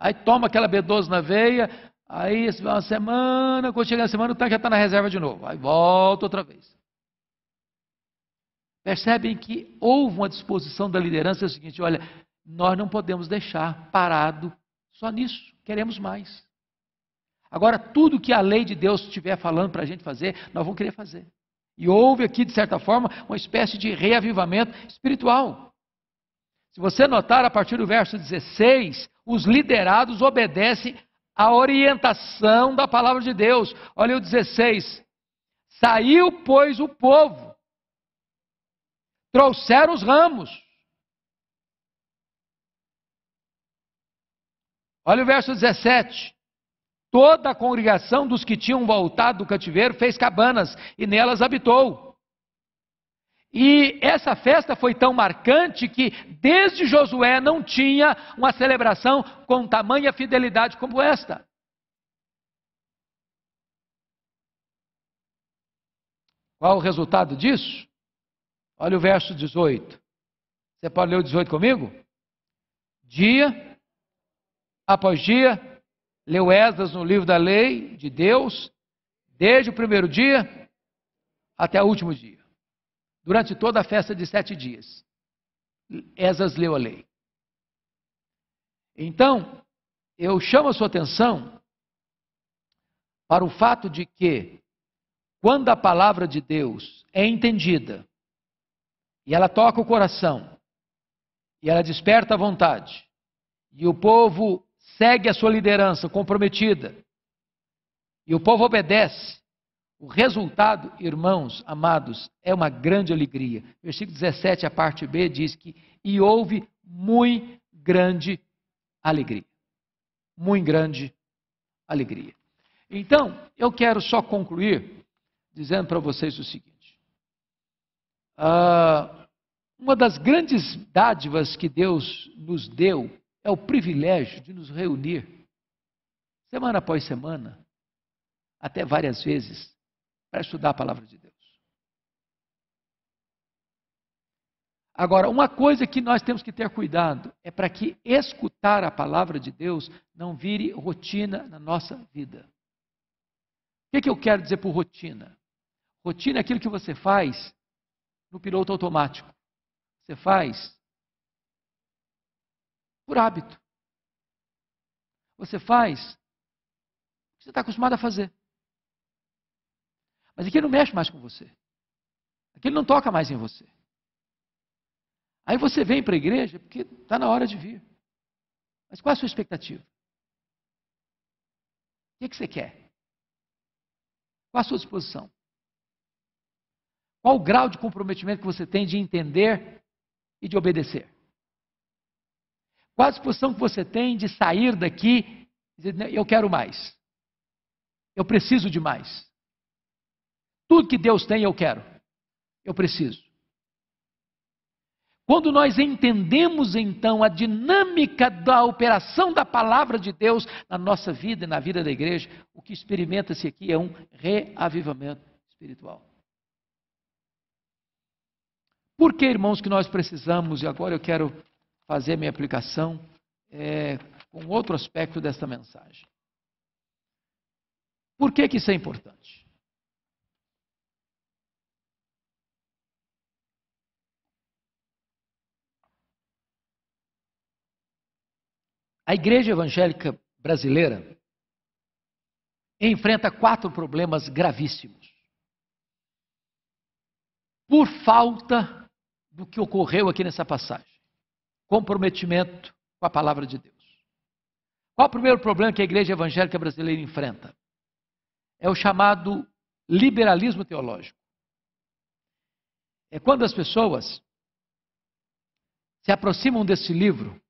Aí toma aquela B12 na veia, aí uma semana, quando chega a semana o tanque já está na reserva de novo. Aí volta outra vez. Percebem que houve uma disposição da liderança é o seguinte: olha, nós não podemos deixar parado só nisso, queremos mais. Agora, tudo que a lei de Deus estiver falando para a gente fazer, nós vamos querer fazer. E houve aqui, de certa forma, uma espécie de reavivamento espiritual. Se você notar, a partir do verso 16, os liderados obedecem à orientação da palavra de Deus. Olha o 16. Saiu, pois, o povo trouxeram os ramos. Olha o verso 17. Toda a congregação dos que tinham voltado do cativeiro fez cabanas e nelas habitou. E essa festa foi tão marcante que desde Josué não tinha uma celebração com tamanha fidelidade como esta. Qual o resultado disso? Olha o verso 18. Você pode ler o 18 comigo? Dia após dia, leu Esdras no livro da lei de Deus, desde o primeiro dia até o último dia. Durante toda a festa de sete dias, Esdras leu a lei. Então, eu chamo a sua atenção para o fato de que, quando a palavra de Deus é entendida e ela toca o coração. E ela desperta a vontade. E o povo segue a sua liderança comprometida. E o povo obedece. O resultado, irmãos amados, é uma grande alegria. Versículo 17, a parte B, diz que: E houve muito grande alegria. Muito grande alegria. Então, eu quero só concluir dizendo para vocês o seguinte: uh, uma das grandes dádivas que Deus nos deu é o privilégio de nos reunir, semana após semana, até várias vezes, para estudar a palavra de Deus. Agora, uma coisa que nós temos que ter cuidado é para que escutar a palavra de Deus não vire rotina na nossa vida. O que, é que eu quero dizer por rotina? Rotina é aquilo que você faz no piloto automático você faz por hábito. Você faz o que você está acostumado a fazer. Mas aqui não mexe mais com você. Aqui não toca mais em você. Aí você vem para a igreja porque está na hora de vir. Mas qual é a sua expectativa? O que, é que você quer? Qual a sua disposição? Qual o grau de comprometimento que você tem de entender e de obedecer. Qual a disposição que você tem de sair daqui e dizer, eu quero mais. Eu preciso de mais. Tudo que Deus tem, eu quero. Eu preciso. Quando nós entendemos então a dinâmica da operação da palavra de Deus na nossa vida e na vida da igreja, o que experimenta-se aqui é um reavivamento espiritual. Por que, irmãos, que nós precisamos, e agora eu quero fazer minha aplicação é, com outro aspecto desta mensagem? Por que, que isso é importante? A igreja evangélica brasileira enfrenta quatro problemas gravíssimos. Por falta do que ocorreu aqui nessa passagem: comprometimento com a palavra de Deus. Qual o primeiro problema que a igreja evangélica brasileira enfrenta? É o chamado liberalismo teológico. É quando as pessoas se aproximam desse livro,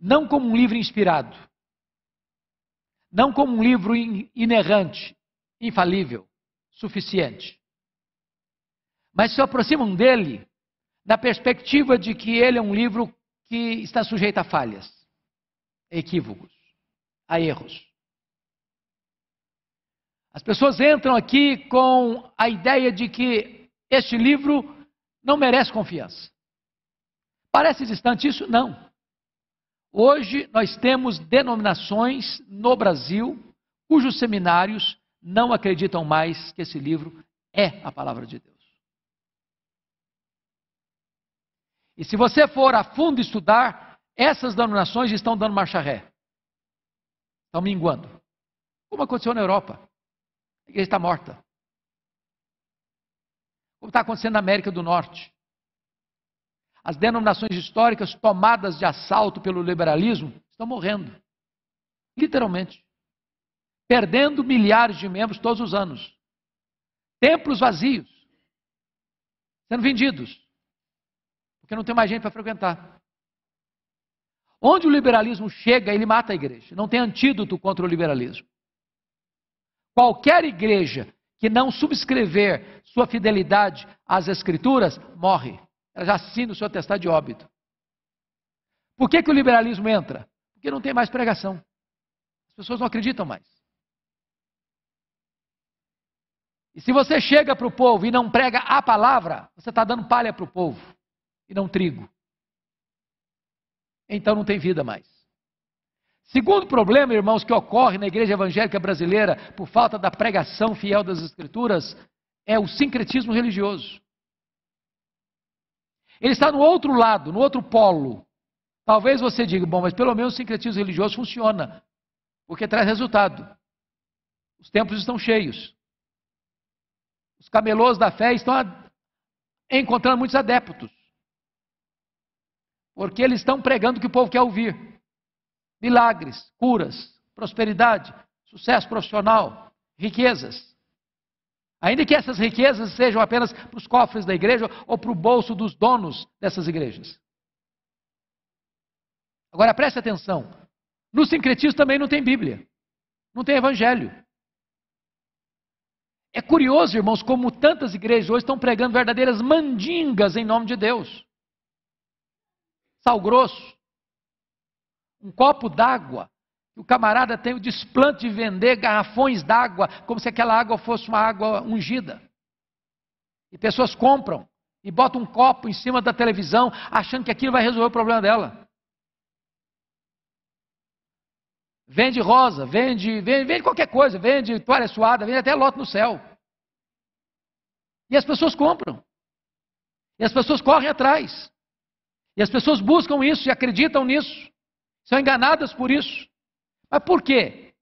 não como um livro inspirado, não como um livro inerrante, infalível, suficiente, mas se aproximam dele na perspectiva de que ele é um livro que está sujeito a falhas, a equívocos, a erros. As pessoas entram aqui com a ideia de que este livro não merece confiança. Parece distante isso? Não. Hoje nós temos denominações no Brasil cujos seminários não acreditam mais que esse livro é a palavra de Deus. E se você for a fundo estudar, essas denominações estão dando marcha ré. Estão minguando. Como aconteceu na Europa. A igreja está morta. Como está acontecendo na América do Norte. As denominações históricas tomadas de assalto pelo liberalismo estão morrendo. Literalmente. Perdendo milhares de membros todos os anos. Templos vazios. Sendo vendidos porque não tem mais gente para frequentar. Onde o liberalismo chega, ele mata a igreja. Não tem antídoto contra o liberalismo. Qualquer igreja que não subscrever sua fidelidade às escrituras, morre. Ela já assina o seu atestado de óbito. Por que, que o liberalismo entra? Porque não tem mais pregação. As pessoas não acreditam mais. E se você chega para o povo e não prega a palavra, você está dando palha para o povo não trigo. Então não tem vida mais. Segundo problema, irmãos, que ocorre na igreja evangélica brasileira por falta da pregação fiel das Escrituras é o sincretismo religioso. Ele está no outro lado, no outro polo. Talvez você diga, bom, mas pelo menos o sincretismo religioso funciona, porque traz resultado. Os templos estão cheios. Os camelôs da fé estão encontrando muitos adeptos. Porque eles estão pregando o que o povo quer ouvir: milagres, curas, prosperidade, sucesso profissional, riquezas. Ainda que essas riquezas sejam apenas para os cofres da igreja ou para o bolso dos donos dessas igrejas. Agora preste atenção: no sincretismo também não tem Bíblia, não tem Evangelho. É curioso, irmãos, como tantas igrejas hoje estão pregando verdadeiras mandingas em nome de Deus sal grosso, um copo d'água. O camarada tem o desplante de vender garrafões d'água, como se aquela água fosse uma água ungida. E pessoas compram e botam um copo em cima da televisão, achando que aquilo vai resolver o problema dela. Vende rosa, vende, vende, vende qualquer coisa, vende toalha suada, vende até lote no céu. E as pessoas compram. E as pessoas correm atrás. E as pessoas buscam isso e acreditam nisso, são enganadas por isso. Mas por quê?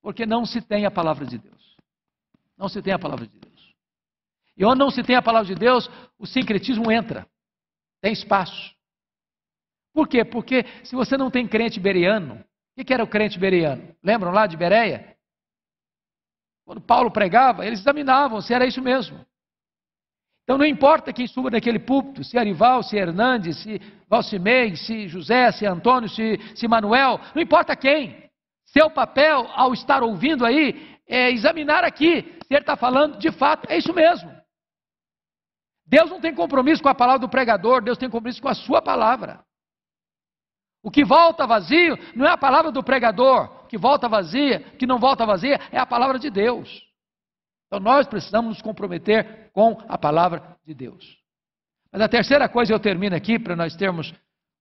Porque não se tem a palavra de Deus. Não se tem a palavra de Deus. E onde não se tem a palavra de Deus, o sincretismo entra. Tem espaço. Por quê? Porque se você não tem crente bereano, o que era o crente bereano? Lembram lá de Bereia? Quando Paulo pregava, eles examinavam se era isso mesmo. Então não importa quem suba naquele púlpito, se é Arival, se é Hernandes, se Valcimei, se José, se Antônio, se, se Manuel, não importa quem. Seu papel ao estar ouvindo aí é examinar aqui se ele está falando de fato, é isso mesmo. Deus não tem compromisso com a palavra do pregador, Deus tem compromisso com a sua palavra. O que volta vazio não é a palavra do pregador, o que volta vazia, o que não volta vazia é a palavra de Deus. Então nós precisamos nos comprometer com a palavra de Deus. Mas a terceira coisa, eu termino aqui para nós termos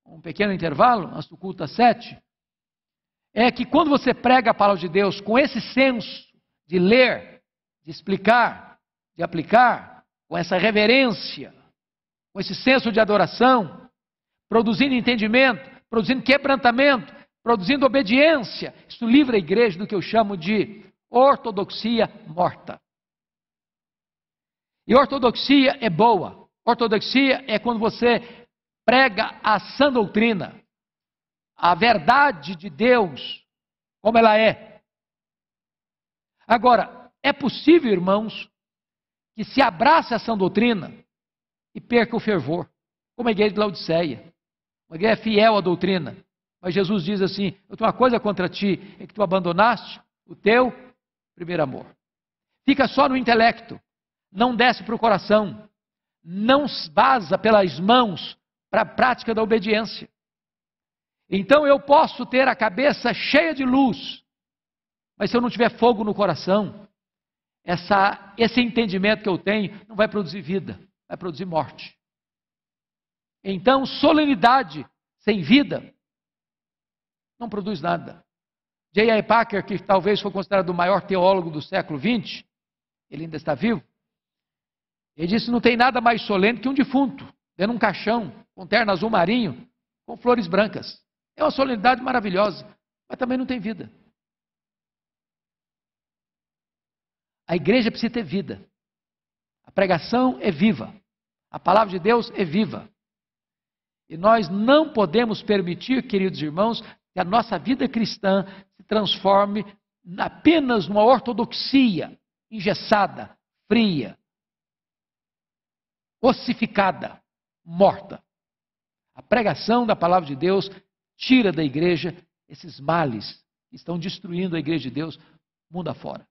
um pequeno intervalo, antes do culto sete, é que quando você prega a palavra de Deus com esse senso de ler, de explicar, de aplicar, com essa reverência, com esse senso de adoração, produzindo entendimento, produzindo quebrantamento, produzindo obediência, isso livra a igreja do que eu chamo de ortodoxia morta. E ortodoxia é boa. Ortodoxia é quando você prega a sã doutrina, a verdade de Deus, como ela é. Agora, é possível, irmãos, que se abrace a sã doutrina e perca o fervor, como a igreja de Laodiceia. Uma igreja é fiel à doutrina, mas Jesus diz assim: Eu tenho uma coisa contra ti, é que tu abandonaste o teu primeiro amor. Fica só no intelecto, não desce para o coração, não vaza pelas mãos para a prática da obediência. Então eu posso ter a cabeça cheia de luz, mas se eu não tiver fogo no coração, essa, esse entendimento que eu tenho não vai produzir vida, vai produzir morte. Então, solenidade sem vida não produz nada. J.I. Packer, que talvez foi considerado o maior teólogo do século XX, ele ainda está vivo, ele disse: Não tem nada mais solene que um defunto, dentro de um caixão, com terno azul marinho, com flores brancas. É uma solenidade maravilhosa, mas também não tem vida. A igreja precisa ter vida. A pregação é viva. A palavra de Deus é viva. E nós não podemos permitir, queridos irmãos, que a nossa vida cristã se transforme apenas numa ortodoxia engessada, fria, ossificada, morta. A pregação da palavra de Deus tira da igreja esses males que estão destruindo a igreja de Deus mundo afora.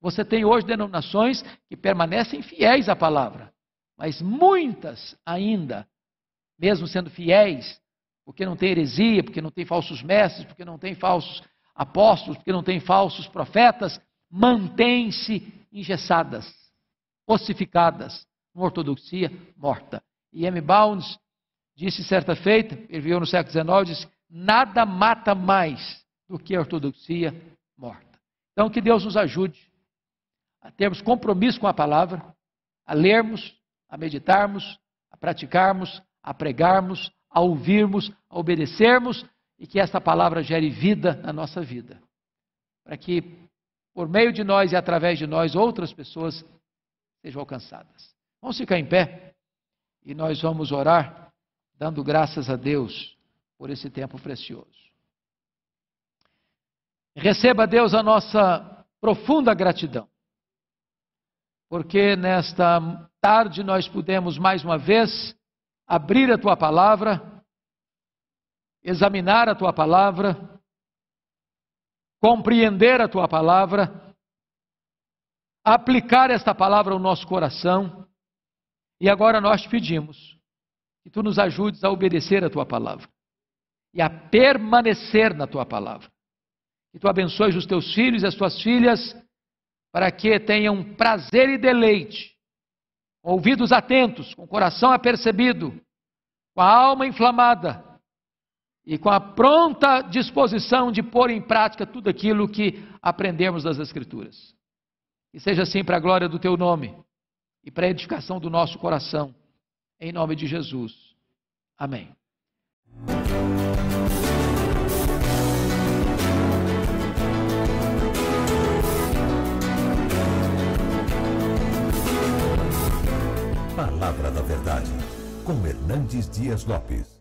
Você tem hoje denominações que permanecem fiéis à palavra, mas muitas ainda, mesmo sendo fiéis, porque não tem heresia, porque não tem falsos mestres, porque não tem falsos apóstolos, porque não tem falsos profetas, mantêm-se engessadas, ossificadas, uma ortodoxia morta. E M. Bounds disse certa feita, ele viveu no século XIX, disse, nada mata mais do que a ortodoxia morta. Então que Deus nos ajude a termos compromisso com a palavra, a lermos, a meditarmos, a praticarmos, a pregarmos, a ouvirmos, a obedecermos e que esta palavra gere vida na nossa vida. Para que por meio de nós e através de nós outras pessoas sejam alcançadas. Vamos ficar em pé e nós vamos orar dando graças a Deus por esse tempo precioso. Receba, Deus, a nossa profunda gratidão, porque nesta tarde nós pudemos mais uma vez abrir a tua palavra, examinar a tua palavra, compreender a tua palavra, aplicar esta palavra ao nosso coração e agora nós te pedimos que tu nos ajudes a obedecer a tua palavra e a permanecer na tua palavra. Que tu abençoes os teus filhos e as tuas filhas para que tenham prazer e deleite, com ouvidos atentos, com o coração apercebido, com a alma inflamada e com a pronta disposição de pôr em prática tudo aquilo que aprendemos das Escrituras. Que seja assim para a glória do teu nome e para a edificação do nosso coração. Em nome de Jesus. Amém. Palavra da Verdade, com Hernandes Dias Lopes.